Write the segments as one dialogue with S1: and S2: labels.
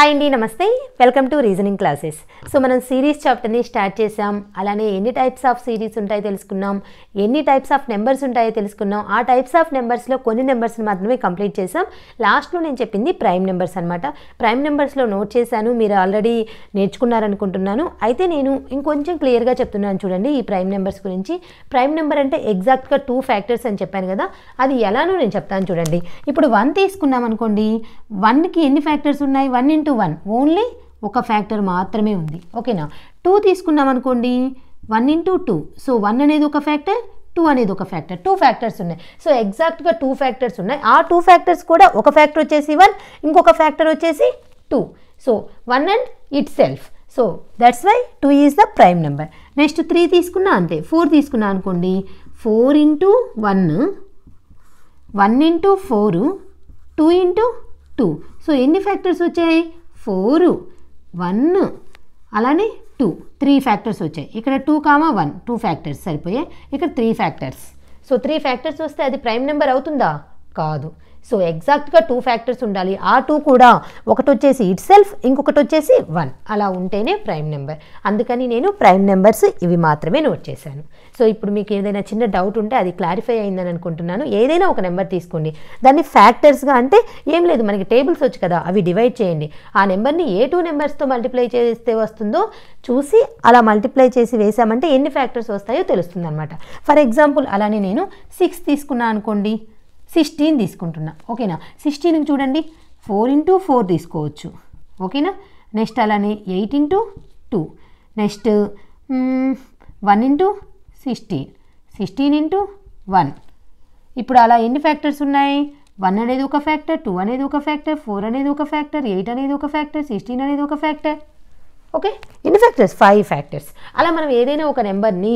S1: hi అండి నమస్తే welcome to reasoning classes so మనం సిరీస్ చాప్టర్ని స్టార్ట్ చేసాం అలానే ఎన్ని టైప్స్ ఆఫ్ సిరీస్ ఉంటాయో తెలుసుకున్నాం ఎన్ని టైప్స్ ఆఫ్ నెంబర్స్ ఉంటాయో తెలుసుకున్నాం ఆ టైప్స్ ఆఫ్ నెంబర్స్లో కొన్ని నెంబర్స్ని మాత్రమే కంప్లీట్ చేసాం లాస్ట్లో నేను చెప్పింది ప్రైమ్ నెంబర్స్ అనమాట ప్రైమ్ నెంబర్స్లో నోట్ చేశాను మీరు ఆల్రెడీ నేర్చుకున్నారనుకుంటున్నాను అయితే నేను ఇంకొంచెం క్లియర్గా చెప్తున్నాను చూడండి ఈ ప్రైమ్ నెంబర్స్ గురించి ప్రైమ్ నెంబర్ అంటే ఎగ్జాక్ట్గా టూ ఫ్యాక్టర్స్ అని చెప్పాను కదా అది ఎలానో నేను చెప్తాను చూడండి ఇప్పుడు వన్ తీసుకున్నాం అనుకోండి వన్కి ఎన్ని ఫ్యాక్టర్స్ ఉన్నాయి one into two one only ఒక ఫ్యాక్టర్ మాత్రమే ఉంది ఓకేనా టూ తీసుకున్నాం అనుకోండి one into two so one అనేది ఒక ఫ్యాక్టర్ టూ అనేది ఒక ఫ్యాక్టర్ టూ ఫ్యాక్టర్స్ ఉన్నాయి సో ఎగ్జాక్ట్గా టూ ఫ్యాక్టర్స్ ఉన్నాయి ఆ టూ ఫ్యాక్టర్స్ కూడా ఒక ఫ్యాక్టర్ వచ్చేసి వన్ ఇంకొక ఫ్యాక్టర్ వచ్చేసి two so one and itself so that's why two is the prime number next three తీసుకున్నా అంతే ఫోర్ తీసుకున్నా అనుకోండి four into one one into four two into two so ఎన్ని ఫ్యాక్టర్స్ వచ్చాయి four one అలానే two three factors వచ్చాయి ఇక్కడ two comma one two factors సరిపోయాయి ఇక్కడ three factors so three factors వస్తే అది ప్రైమ్ నెంబర్ అవుతుందా కాదు సో ఎగ్జాక్ట్గా టూ ఫ్యాక్టర్స్ ఉండాలి ఆ టూ కూడా ఒకటి వచ్చేసి ఇట్ సెల్ఫ్ ఇంకొకటి వచ్చేసి వన్ అలా ఉంటేనే ప్రైమ్ నెంబర్ అందుకని నేను ప్రైమ్ నెంబర్స్ ఇవి మాత్రమే నోట్ చేశాను సో ఇప్పుడు మీకు ఏదైనా చిన్న డౌట్ ఉంటే అది క్లారిఫై అయిందని అనుకుంటున్నాను ఏదైనా ఒక నెంబర్ తీసుకోండి దాన్ని ఫ్యాక్టర్స్గా అంటే ఏం లేదు మనకి టేబుల్స్ వచ్చు కదా అవి డివైడ్ చేయండి ఆ నెంబర్ని ఏ టూ నెంబర్స్తో మల్టిప్లై చేస్తే వస్తుందో చూసి అలా మల్టిప్లై చేసి వేసామంటే ఎన్ని ఫ్యాక్టర్స్ వస్తాయో తెలుస్తుంది అనమాట ఫర్ ఎగ్జాంపుల్ అలానే నేను సిక్స్ తీసుకున్నా అనుకోండి సిక్స్టీన్ తీసుకుంటున్నా ఓకేనా సిక్స్టీన్కి చూడండి ఫోర్ ఇంటూ ఫోర్ తీసుకోవచ్చు ఓకేనా నెక్స్ట్ అలానే eight into two next one into sixteen sixteen into one ఇప్పుడు అలా ఎన్ని ఫ్యాక్టర్స్ ఉన్నాయి వన్ అనేది ఒక ఫ్యాక్టర్ టూ అనేది ఒక ఫ్యాక్టర్ ఫోర్ అనేది ఒక ఫ్యాక్టర్ ఎయిట్ అనేది ఒక ఫ్యాక్టర్ సిక్స్టీన్ అనేది ఒక ఫ్యాక్టర్ ఓకే ఎన్ని ఫ్యాక్టర్స్ ఫైవ్ ఫ్యాక్టర్స్ అలా మనం ఏదైనా ఒక నెంబర్ని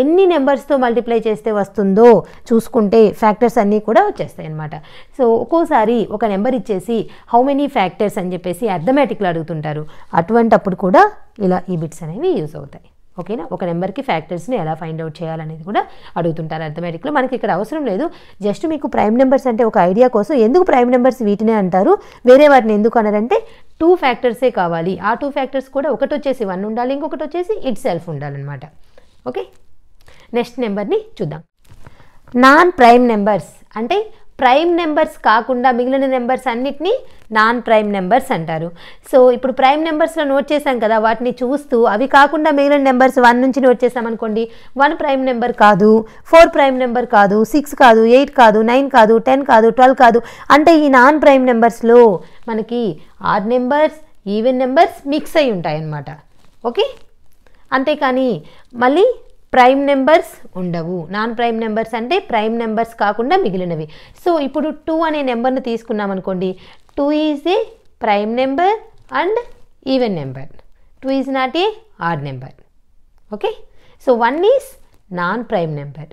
S1: ఎన్ని నెంబర్స్తో మల్టిప్లై చేస్తే వస్తుందో చూసుకుంటే ఫ్యాక్టర్స్ అన్నీ కూడా వచ్చేస్తాయి అనమాట సో ఒక్కోసారి ఒక నెంబర్ ఇచ్చేసి హౌ మెనీ ఫ్యాక్టర్స్ అని చెప్పేసి అర్థమెటిక్లో అడుగుతుంటారు అటువంటప్పుడు కూడా ఇలా ఈ బిట్స్ అనేవి యూజ్ అవుతాయి ఓకేనా ఒక నెంబర్కి ఫ్యాక్టర్స్ని ఎలా ఫైండ్ అవుట్ చేయాలనేది కూడా అడుగుతుంటారు అర్థమెటిక్లో మనకి ఇక్కడ అవసరం లేదు జస్ట్ మీకు ప్రైమ్ నెంబర్స్ అంటే ఒక ఐడియా కోసం ఎందుకు ప్రైమ్ నెంబర్స్ వీటినే అంటారు వేరే వాటిని ఎందుకు అనారంటే టూ ఫ్యాక్టర్సే కావాలి ఆ టూ ఫ్యాక్టర్స్ కూడా ఒకటి వచ్చేసి వన్ ఉండాలి ఇంకొకటి వచ్చేసి ఇట్ సెల్ఫ్ ఉండాలన్నమాట ఓకే నెక్స్ట్ నెంబర్ని చూద్దాం నాన్ ప్రైమ్ నెంబర్స్ అంటే ప్రైమ్ నెంబర్స్ కాకుండా మిగిలిన నెంబర్స్ అన్నిటినీ నాన్ ప్రైమ్ నెంబర్స్ అంటారు సో ఇప్పుడు ప్రైమ్ నెంబర్స్లో నోట్ చేశాం కదా వాటిని చూస్తూ అవి కాకుండా మిగిలిన నెంబర్స్ వన్ నుంచి నోట్ చేసాం అనుకోండి వన్ ప్రైమ్ నెంబర్ కాదు ఫోర్ ప్రైమ్ నెంబర్ కాదు సిక్స్ కాదు ఎయిట్ కాదు నైన్ కాదు టెన్ కాదు ట్వెల్వ్ కాదు అంటే ఈ నాన్ ప్రైమ్ నెంబర్స్లో మనకి odd numbers even numbers mix అయి ఉంటాయన్నమాట ఓకే అంతేకాని మళ్ళీ ప్రైమ్ నెంబర్స్ ఉండవు నాన్ ప్రైమ్ నెంబర్స్ అంటే ప్రైమ్ నెంబర్స్ కాకుండా మిగిలినవి సో ఇప్పుడు టూ అనే నెంబర్ని తీసుకున్నాం అనుకోండి two is a prime number and even number two is not a odd number okay so one is non prime number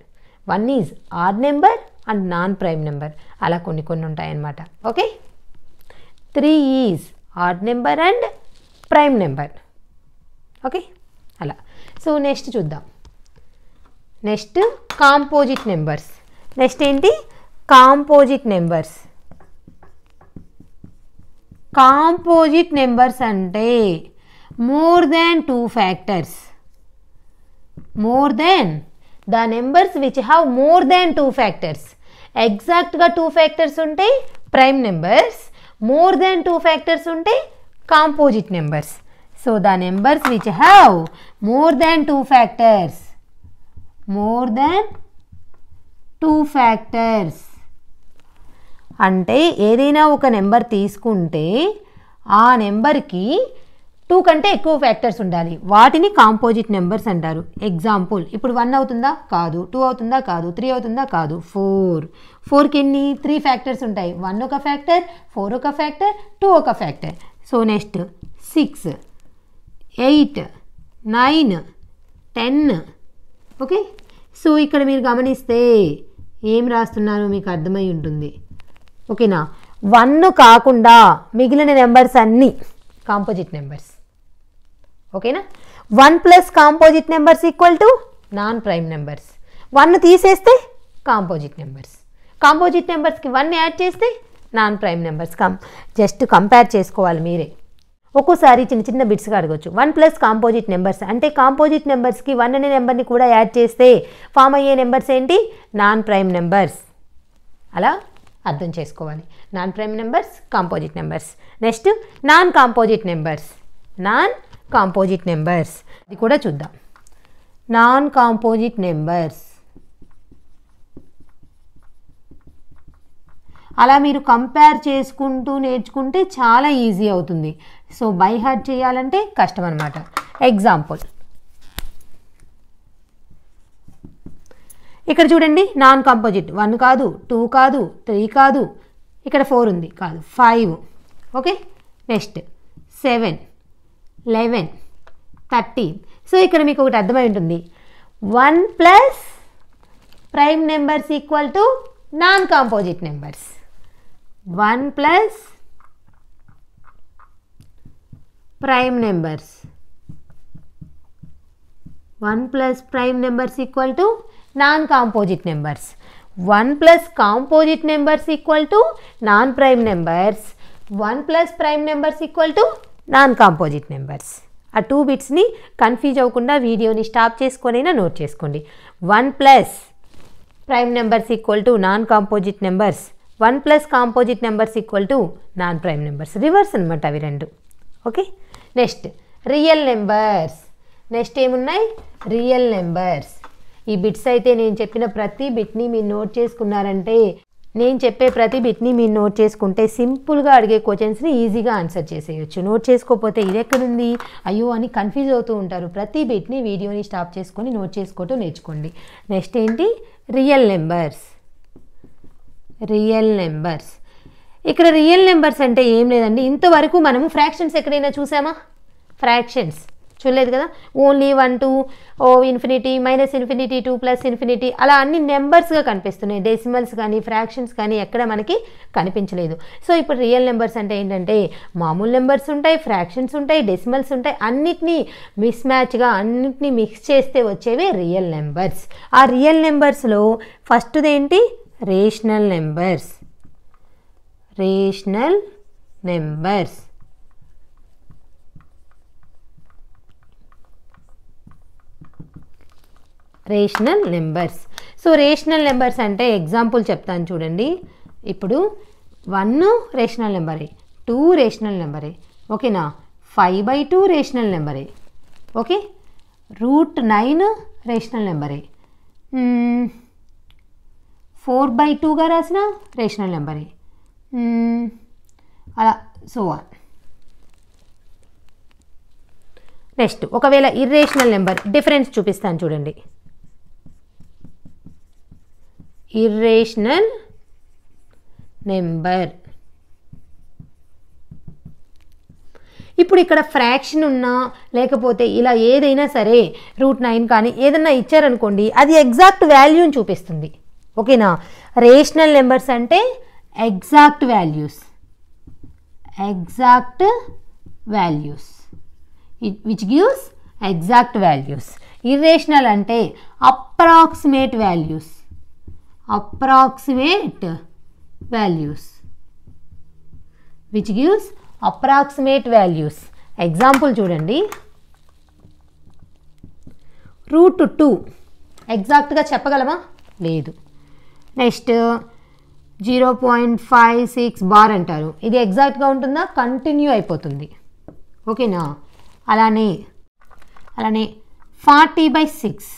S1: one is odd number and non prime number అలా కొన్ని కొన్ని ఉంటాయన్నమాట okay three is odd number and prime number okay అలా so next చూద్దాం next composite numbers next ఏంటి composite numbers composite numbers అంటే more than two factors more than the numbers which have more than two factors ఎగ్జాక్ట్గా two factors ఉంటాయి prime numbers more than two factors ఉంటాయి composite numbers so the numbers which have more than two factors more then two factors అంటే ఏదైనా ఒక number తీసుకుంటే ఆ నెంబర్కి two కంటే ఎక్కువ ఫ్యాక్టర్స్ ఉండాలి వాటిని కాంపోజిట్ నెంబర్స్ అంటారు ఎగ్జాంపుల్ ఇప్పుడు వన్ అవుతుందా కాదు టూ అవుతుందా కాదు త్రీ అవుతుందా కాదు ఫోర్ ఫోర్కి ఎన్ని త్రీ ఫ్యాక్టర్స్ ఉంటాయి వన్ ఒక ఫ్యాక్టర్ ఫోర్ ఒక ఫ్యాక్టర్ టూ ఒక factor so next six eight nine ten okay so ఇక్కడ మీరు గమనిస్తే ఏం రాస్తున్నానో మీకు అర్థమై ఉంటుంది ఓకేనా వన్ కాకుండా మిగిలిన నెంబర్స్ అన్నీ కాంపోజిట్ నెంబర్స్ ఓకేనా one plus composite numbers equal to non prime numbers one తీసేస్తే కాంపోజిట్ నెంబర్స్ కాంపోజిట్ నెంబర్స్కి వన్ యాడ్ చేస్తే non prime numbers come just compare చేసుకోవాలి మీరే ఒక్కోసారి చిన్న చిన్న బిట్స్గా అడగొచ్చు వన్ ప్లస్ కాంపోజిట్ నెంబర్స్ అంటే కాంపోజిట్ నెంబర్స్కి వన్ అనే నెంబర్ని కూడా యాడ్ చేస్తే ఫామ్ అయ్యే నెంబర్స్ ఏంటి నాన్ ప్రైమ్ నెంబర్స్ అలా అర్థం చేసుకోవాలి non prime numbers composite numbers next non composite numbers non composite numbers అది కూడా చూద్దాం నాన్ కాంపోజిట్ నెంబర్స్ అలా మీరు కంపేర్ చేసుకుంటూ నేర్చుకుంటే చాలా ఈజీ అవుతుంది సో బై హార్ట్ చేయాలంటే కష్టం అనమాట ఎగ్జాంపుల్ ఇక్కడ చూడండి నాన్ కాంపోజిట్ వన్ కాదు టూ కాదు త్రీ కాదు ఇక్కడ ఫోర్ ఉంది కాదు five okay next seven eleven thirteen so ఇక్కడ మీకు ఒకటి అర్థమై ఉంటుంది one plus prime numbers equal to non composite numbers one plus prime numbers one plus prime numbers equal to non composite numbers one plus composite numbers equal to non prime numbers one plus prime numbers equal to non composite numbers ఆ two బిట్స్ని confuse అవ్వకుండా వీడియోని stop చేసుకొనైనా note చేసుకోండి one plus prime numbers equal to non composite numbers one plus composite numbers equal to non prime numbers reverse అనమాట అవి రెండు okay next real numbers next ఏమున్నాయి real numbers ఈ బిట్స్ అయితే నేను చెప్పిన ప్రతి బిట్ని మీరు నోట్ చేసుకున్నారంటే నేను చెప్పే ప్రతి బిట్ని మీరు నోట్ చేసుకుంటే సింపుల్గా అడిగే క్వశ్చన్స్ని ఈజీగా ఆన్సర్ చేసేయచ్చు నోట్ చేసుకోకపోతే ఇది ఎక్కడుంది అయ్యో అని కన్ఫ్యూజ్ అవుతూ ఉంటారు ప్రతి బిట్ని వీడియోని స్టాప్ చేసుకొని నోట్ చేసుకోవటం నేర్చుకోండి నెక్స్ట్ ఏంటి రియల్ నెంబర్స్ రియల్ నెంబర్స్ ఇక్కడ రియల్ నెంబర్స్ అంటే ఏం లేదండి ఇంతవరకు మనము ఫ్రాక్షన్స్ ఎక్కడైనా చూసామా ఫ్రాక్షన్స్ చూడలేదు కదా ఓన్లీ వన్ టూ ఓ infinity minus infinity two plus infinity అలా అన్ని నెంబర్స్గా కనిపిస్తున్నాయి డెసిమల్స్ కానీ ఫ్రాక్షన్స్ కానీ ఎక్కడ మనకి కనిపించలేదు సో ఇప్పుడు రియల్ నెంబర్స్ అంటే ఏంటంటే మామూలు నెంబర్స్ ఉంటాయి ఫ్రాక్షన్స్ ఉంటాయి డెసిమల్స్ ఉంటాయి అన్నిటినీ మిస్ మ్యాచ్గా అన్నిటినీ మిక్స్ చేస్తే వచ్చేవి రియల్ నెంబర్స్ ఆ రియల్ నెంబర్స్లో ఫస్ట్ది ఏంటి rational numbers rational numbers rational numbers so rational numbers అంటే ఎగ్జాంపుల్ చెప్తాను చూడండి ఇప్పుడు వన్ రేషనల్ నెంబరే టూ రేషనల్ నెంబరే ఓకేనా ఫైవ్ బై టూ రేషనల్ నెంబరే ఓకే రూట్ నైన్ రేషనల్ నెంబరే ఫోర్ బై టూగా రాసిన రేషనల్ నెంబరే అలా సో నెక్స్ట్ ఒకవేళ ఇర్రేషనల్ నెంబర్ డిఫరెన్స్ చూపిస్తాను చూడండి ఇర్రేషనల్ నెంబర్ ఇప్పుడు ఇక్కడ ఫ్రాక్షన్ ఉన్నా లేకపోతే ఇలా ఏదైనా సరే రూట్ నైన్ కానీ ఏదైనా ఇచ్చారనుకోండి అది ఎగ్జాక్ట్ వాల్యూని చూపిస్తుంది ఓకేనా రేషనల్ నెంబర్స్ అంటే exact values exact values it, which gives exact values irrational అంటే approximate values approximate values which gives approximate values example చూడండి రూట్ టూ ఎగ్జాక్ట్గా చెప్పగలమా లేదు next zero point five six bar అంటారు ఇది ఎగ్జాక్ట్గా ఉంటుందా కంటిన్యూ అయిపోతుంది ఓకేనా అలానే అలానే ఫార్టీ బై సిక్స్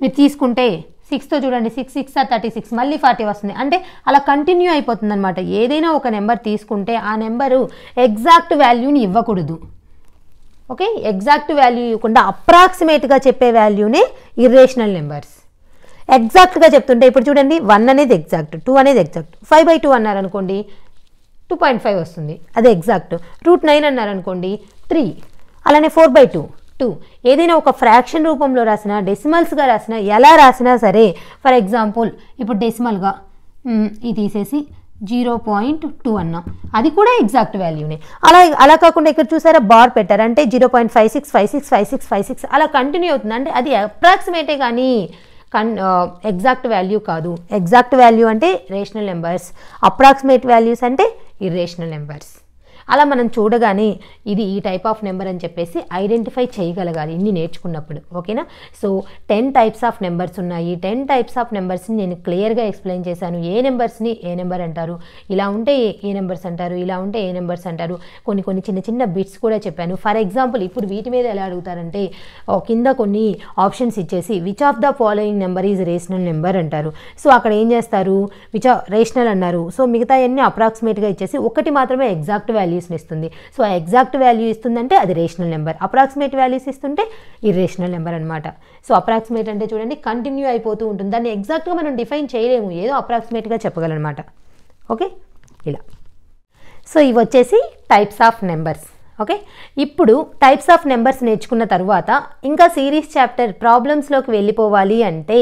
S1: మీరు తీసుకుంటే సిక్స్తో చూడండి సిక్స్ సిక్స్ ఆ థర్టీ సిక్స్ మళ్ళీ ఫార్టీ వస్తుంది అంటే అలా కంటిన్యూ అయిపోతుంది అనమాట ఏదైనా ఒక నెంబర్ తీసుకుంటే ఆ నెంబరు ఎగ్జాక్ట్ వాల్యూని ఇవ్వకూడదు ఓకే ఎగ్జాక్ట్ వాల్యూ ఇవ్వకుండా అప్రాక్సిమేట్గా చెప్పే వాల్యూనే ఇర్రేషనల్ నెంబర్స్ ఎగ్జాక్ట్గా చెప్తుంటే ఇప్పుడు చూడండి వన్ అనేది ఎగ్జాక్ట్ టూ అనేది ఎగ్జాక్ట్ ఫైవ్ బై టూ అన్నారనుకోండి టూ పాయింట్ ఫైవ్ వస్తుంది అది ఎగ్జాక్ట్ రూట్ నైన్ అన్నారనుకోండి త్రీ అలానే ఫోర్ బై టూ టూ ఏదైనా ఒక ఫ్రాక్షన్ రూపంలో రాసినా డెసిమల్స్గా రాసినా ఎలా రాసినా సరే ఫర్ ఎగ్జాంపుల్ ఇప్పుడు డెసిమల్గా ఇది తీసేసి జీరో పాయింట్ టూ అన్నాం అది కూడా ఎగ్జాక్ట్ వాల్యూనే అలా అలా కాకుండా ఇక్కడ చూసారా బార్ పెట్టారు అంటే zero point five six five six five six five six అలా కంటిన్యూ అవుతుంది అంటే అది అప్రాక్సిమేటే కానీ కన్ ఎగ్జాక్ట్ వాల్యూ కాదు ఎగ్జాక్ట్ వాల్యూ అంటే రేషనల్ నెంబర్స్ అప్రాక్సిమేట్ వాల్యూస్ అంటే ఇర్రేషనల్ నెంబర్స్ అలా మనం చూడగానే ఇది ఈ టైప్ ఆఫ్ నెంబర్ అని చెప్పేసి ఐడెంటిఫై చేయగలగాలి ఇన్ని నేర్చుకున్నప్పుడు ఓకేనా so ten types of numbers ఉన్నాయి టెన్ టైప్స్ ఆఫ్ నెంబర్స్ని నేను క్లియర్గా ఎక్స్ప్లెయిన్ చేశాను ఏ నెంబర్స్ని ఏ నెంబర్ అంటారు ఇలా ఉంటే ఏ నెంబర్స్ అంటారు ఇలా ఉంటే ఏ నెంబర్స్ అంటారు కొన్ని కొన్ని చిన్న చిన్న బిట్స్ కూడా చెప్పాను ఫర్ ఎగ్జాంపుల్ ఇప్పుడు వీటి మీద ఎలా అడుగుతారంటే కింద కొన్ని ఆప్షన్స్ ఇచ్చేసి which of the following number is rational number అంటారు సో అక్కడ ఏం చేస్తారు విచ్ రేషనల్ అన్నారు సో మిగతా అన్నీ అప్రాక్సిమేట్గా ఇచ్చేసి ఒకటి మాత్రమే ఎగ్జాక్ట్ వాల్యూ వాల్యూస్ని ఇస్తుంది సో ఎగ్జాక్ట్ వాల్యూ ఇస్తుందంటే అది రేషనల్ నెంబర్ అప్రాక్సిమేట్ వాల్యూస్ ఇస్తుంటే ఇర్రేషనల్ నెంబర్ అనమాట సో అప్రాక్సిమేట్ అంటే చూడండి కంటిన్యూ అయిపోతూ ఉంటుంది దాన్ని ఎగ్జాక్ట్గా మనం డిఫైన్ చేయలేము ఏదో అప్రాక్సిమేట్గా చెప్పగలనమాట ఓకే ఇలా సో ఇవి వచ్చేసి టైప్స్ ఆఫ్ నెంబర్స్ ఓకే ఇప్పుడు టైప్స్ ఆఫ్ నెంబర్స్ నేర్చుకున్న తర్వాత ఇంకా సిరీస్ చాప్టర్ ప్రాబ్లమ్స్లోకి వెళ్ళిపోవాలి అంటే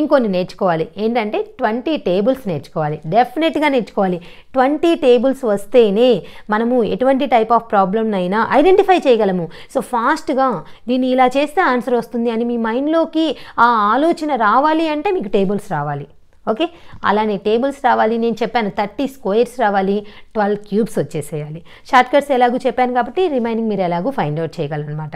S1: ఇంకొన్ని నేర్చుకోవాలి ఏంటంటే ట్వంటీ టేబుల్స్ నేర్చుకోవాలి డెఫినెట్గా నేర్చుకోవాలి ట్వంటీ టేబుల్స్ వస్తేనే మనము ఎటువంటి టైప్ ఆఫ్ ప్రాబ్లంనైనా ఐడెంటిఫై చేయగలము సో ఫాస్ట్గా దీన్ని ఇలా చేస్తే ఆన్సర్ వస్తుంది అని మీ మైండ్లోకి ఆ ఆలోచన రావాలి అంటే మీకు టేబుల్స్ రావాలి ఓకే అలానే టేబుల్స్ రావాలి నేను చెప్పాను థర్టీ స్క్వేర్స్ రావాలి ట్వెల్వ్ క్యూబ్స్ వచ్చేసేయాలి షార్ట్ కట్స్ ఎలాగో చెప్పాను కాబట్టి రిమైనింగ్ మీరు ఎలాగో ఫైండ్ అవుట్ చేయగలనమాట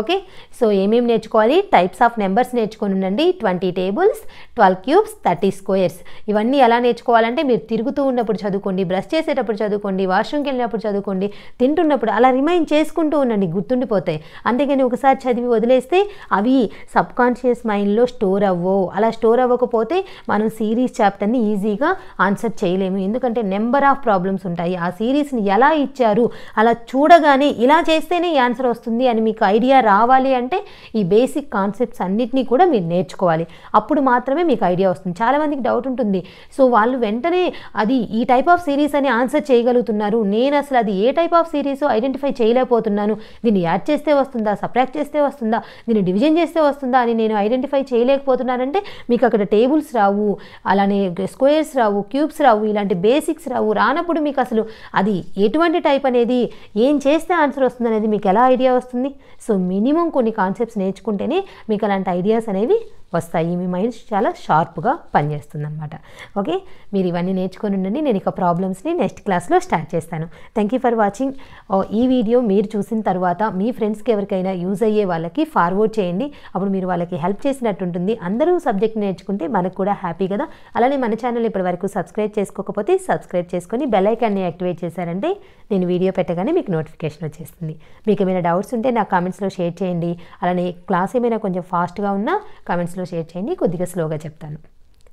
S1: ఓకే సో ఏమేమి నేర్చుకోవాలి టైప్స్ ఆఫ్ నెంబర్స్ నేర్చుకొని ఉండండి twenty tables twelve cubes thirty squares ఇవన్నీ ఎలా నేర్చుకోవాలంటే మీరు తిరుగుతూ ఉన్నప్పుడు చదువుకోండి బ్రష్ చేసేటప్పుడు చదువుకోండి వాష్రూమ్కి వెళ్ళినప్పుడు చదువుకోండి తింటున్నప్పుడు అలా రిమైండ్ చేసుకుంటూ ఉండండి గుర్తుండిపోతాయి అందుకని ఒకసారి చదివి వదిలేస్తే అవి సబ్ కాన్షియస్ మైండ్లో స్టోర్ అవ్వవు అలా స్టోర్ అవ్వకపోతే మనం సిరీస్ చాప్టర్ని ఈజీగా ఆన్సర్ చేయలేము ఎందుకంటే నెంబర్ ఆఫ్ ప్రాబ్లమ్స్ ఉంటాయి ఆ సిరీస్ని ఎలా ఇచ్చారు అలా చూడగానే ఇలా చేస్తేనే ఆన్సర్ వస్తుంది అని మీకు ఐడియా రావాలి అంటే ఈ బేసిక్ కాన్సెప్ట్స్ అన్నిటినీ కూడా మీరు నేర్చుకోవాలి అప్పుడు మాత్రమే మీకు ఐడియా వస్తుంది చాలామందికి డౌట్ ఉంటుంది సో వాళ్ళు వెంటనే అది ఈ టైప్ ఆఫ్ సిరీస్ అని ఆన్సర్ చేయగలుగుతున్నారు నేను అసలు అది ఏ టైప్ ఆఫ్ సిరీస్ ఐడెంటిఫై చేయలేకపోతున్నాను దీన్ని యాడ్ చేస్తే వస్తుందా సప్రాక్ట్ చేస్తే వస్తుందా దీన్ని డివిజన్ చేస్తే వస్తుందా అని నేను ఐడెంటిఫై చేయలేకపోతున్నానంటే మీకు అక్కడ టేబుల్స్ రావు అలానే స్క్వేర్స్ రావు క్యూబ్స్ రావు ఇలాంటి బేసిక్స్ రావు రానప్పుడు మీకు అసలు అది ఎటువంటి టైప్ అనేది ఏం చేస్తే ఆన్సర్ వస్తుంది అనేది మీకు ఎలా ఐడియా వస్తుంది సో మీ మినిమం కొన్ని కాన్సెప్ట్స్ నేర్చుకుంటేనే మీకు అలాంటి ఐడియాస్ అనేవి వస్తాయి మీ మైండ్స్ చాలా షార్ప్గా పనిచేస్తుంది అనమాట ఓకే మీరు ఇవన్నీ నేర్చుకొని ఉండండి నేను ఇక ప్రాబ్లమ్స్ని నెక్స్ట్ క్లాస్లో స్టార్ట్ చేస్తాను థ్యాంక్ యూ ఫర్ వాచింగ్ ఈ వీడియో మీరు చూసిన తర్వాత మీ ఫ్రెండ్స్కి ఎవరికైనా యూజ్ అయ్యే వాళ్ళకి ఫార్వర్డ్ చేయండి అప్పుడు మీరు వాళ్ళకి హెల్ప్ చేసినట్టు ఉంటుంది అందరూ సబ్జెక్ట్ నేర్చుకుంటే మనకు కూడా హ్యాపీ కదా అలానే మన ఛానల్ ఇప్పటివరకు సబ్స్క్రైబ్ చేసుకోకపోతే సబ్స్క్రైబ్ చేసుకొని బెల్ యాక్టివేట్ చేశారంటే నేను వీడియో పెట్టగానే మీకు నోటిఫికేషన్ వచ్చేస్తుంది మీకు ఏమైనా డౌట్స్ ఉంటే నా కామెంట్స్లో షేర్ చేయండి అలానే క్లాస్ ఏమైనా కొంచెం ఫాస్ట్గా ఉన్నా కామెంట్స్ 러시티앤디 కొద్దిగా స్లోగా చెప్తాను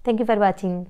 S1: థాంక్యూ ఫర్ వాచింగ్